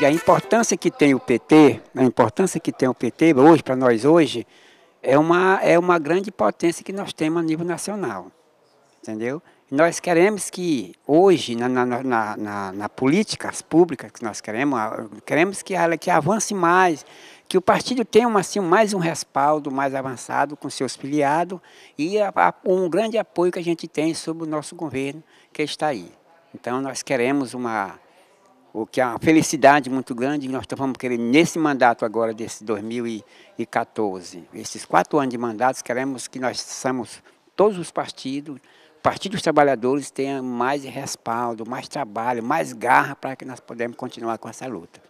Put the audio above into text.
e a importância que tem o PT, a importância que tem o PT hoje, para nós hoje, é uma, é uma grande potência que nós temos a nível nacional. Entendeu? nós queremos que hoje, na, na, na, na, na políticas públicas que nós queremos, queremos que ela que avance mais, que o partido tenha assim, mais um respaldo mais avançado com seus filiados e a, a, um grande apoio que a gente tem sobre o nosso governo que está aí. Então, nós queremos uma, o que é uma felicidade muito grande, nós estamos querendo nesse mandato agora, desse 2014, esses quatro anos de mandatos, queremos que nós somos todos os partidos, partidos dos Trabalhadores tenham mais respaldo, mais trabalho, mais garra para que nós podemos continuar com essa luta.